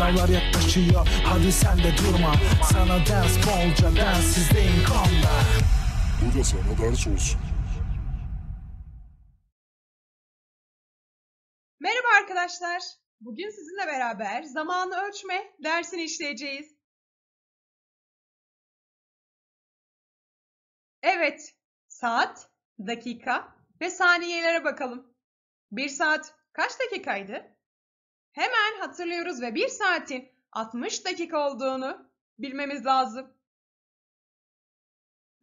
Sınavlar yaklaşıyor hadi sen de durma Sana ders bolca densizdeyim kolla Bu da sana ders olsun Merhaba arkadaşlar. Bugün sizinle beraber zamanı ölçme dersini işleyeceğiz. Evet, saat, dakika ve saniyelere bakalım. Bir saat kaç dakikaydı? hemen hatırlıyoruz ve bir saatin 60 dakika olduğunu bilmemiz lazım.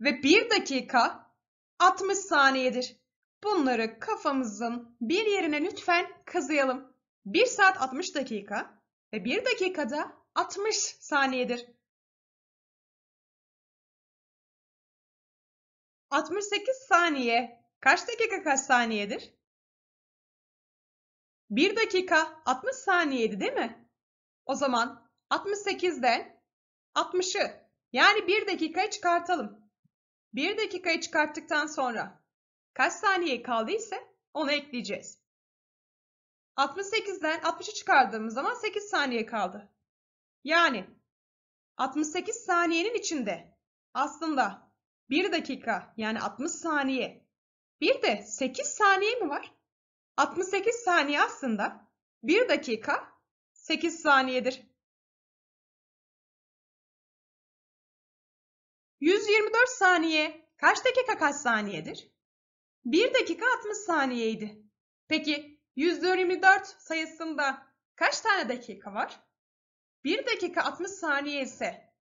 Ve bir dakika 60 saniyedir. Bunları kafamızın bir yerine lütfen kazıyalım. 1 saat 60 dakika ve 1 dakikada 60 saniyedir. 68 saniye kaç dakika kaç saniyedir? 1 dakika 60 saniyeydi değil mi? O zaman 68'den 60'ı yani 1 dakikayı çıkartalım. 1 dakikayı çıkarttıktan sonra kaç saniye kaldıysa onu ekleyeceğiz. 68'den 60'ı çıkardığımız zaman 8 saniye kaldı. Yani 68 saniyenin içinde aslında 1 dakika yani 60 saniye bir de 8 saniye mi var? 68 saniye aslında 1 dakika 8 saniyedir. 124 saniye kaç dakika kaç saniyedir? 1 dakika 60 saniyeydi. Peki 124 sayısında kaç tane dakika var? 1 dakika 60 saniye ise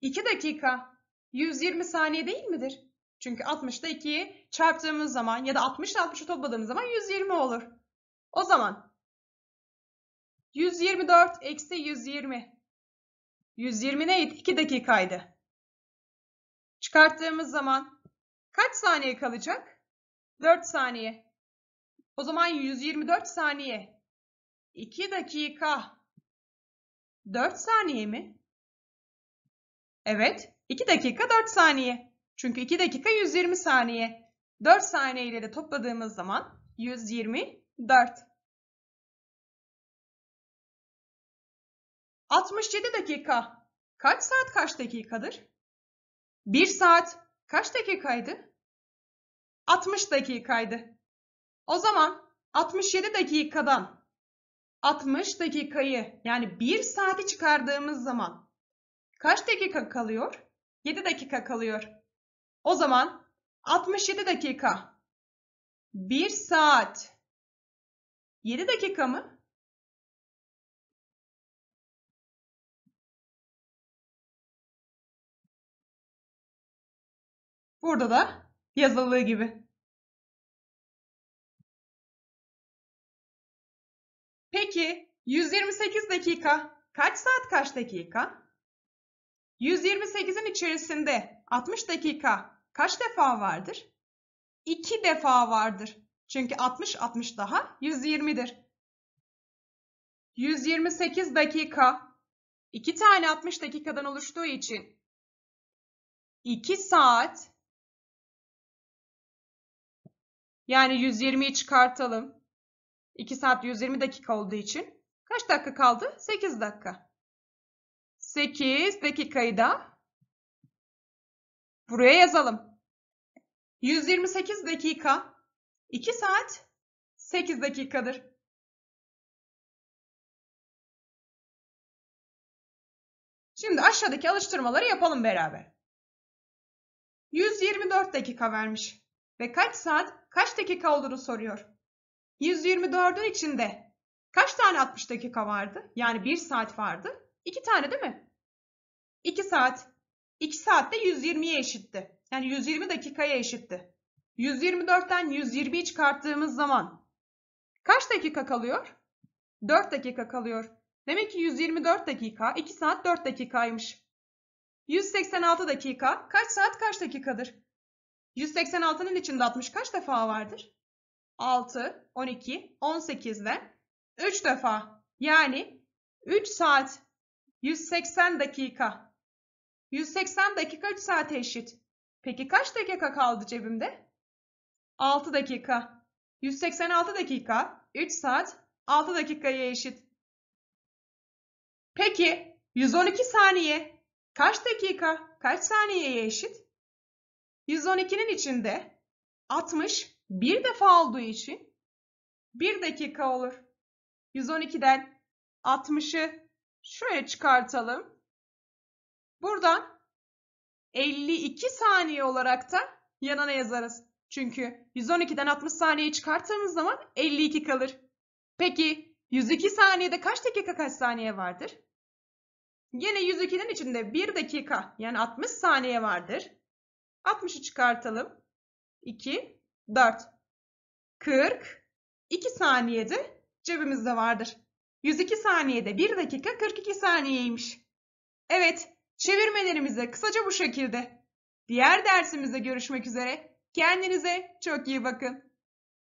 2 dakika 120 saniye değil midir? Çünkü 60'da 2'yi çarptığımız zaman ya da 60 ile 60'ı topladığımız zaman 120 olur. O zaman 124 eksi 120. 120 neydi? 2 dakikaydı. Çıkarttığımız zaman kaç saniye kalacak? 4 saniye. O zaman 124 saniye. 2 dakika. 4 saniye mi? Evet. 2 dakika 4 saniye. Çünkü 2 dakika 120 saniye. 4 saniye ile de topladığımız zaman 124. 67 dakika kaç saat kaç dakikadır? 1 saat kaç dakikaydı? 60 dakikaydı. O zaman 67 dakikadan 60 dakikayı yani 1 saati çıkardığımız zaman kaç dakika kalıyor? 7 dakika kalıyor. O zaman 67 dakika. 1 saat. 7 dakika mı? Burada da yazıldığı gibi. Peki 128 dakika kaç saat kaç dakika? 128'in içerisinde 60 dakika kaç defa vardır? 2 defa vardır. Çünkü 60 60 daha 120'dir. 128 dakika 2 tane 60 dakikadan oluştuğu için 2 saat yani 120'yi çıkartalım. 2 saat 120 dakika olduğu için kaç dakika kaldı? 8 dakika. 8 dakikayı da Buraya yazalım. 128 dakika 2 saat 8 dakikadır. Şimdi aşağıdaki alıştırmaları yapalım beraber. 124 dakika vermiş ve kaç saat kaç dakika olduğunu soruyor. 124'ün içinde kaç tane 60 dakika vardı? Yani 1 saat vardı. 2 tane değil mi? 2 saat 2 saatte 120'ye eşitti. Yani 120 dakikaya eşitti. 124'ten 120 çıkarttığımız zaman kaç dakika kalıyor? 4 dakika kalıyor. Demek ki 124 dakika 2 saat 4 dakikaymış. 186 dakika kaç saat kaç dakikadır? 186'nın içinde 60 kaç defa vardır? 6, 12, 18 ve 3 defa. Yani 3 saat 180 dakika 180 dakika 3 saate eşit. Peki kaç dakika kaldı cebimde? 6 dakika. 186 dakika 3 saat 6 dakikaya eşit. Peki 112 saniye kaç dakika kaç saniyeye eşit? 112'nin içinde 60 bir defa olduğu için 1 dakika olur. 112'den 60'ı şöyle çıkartalım. Buradan 52 saniye olarak da yanına yazarız. Çünkü 112'den 60 saniye çıkarttığımız zaman 52 kalır. Peki 102 saniyede kaç dakika kaç saniye vardır? Yine 102'den içinde 1 dakika yani 60 saniye vardır. 60'ı çıkartalım. 2, 4. 40, 2 saniyede cebimizde vardır. 102 saniyede 1 dakika 42 saniyeymiş. Evet, Çevirmelerimize kısaca bu şekilde. Diğer dersimizde görüşmek üzere. Kendinize çok iyi bakın.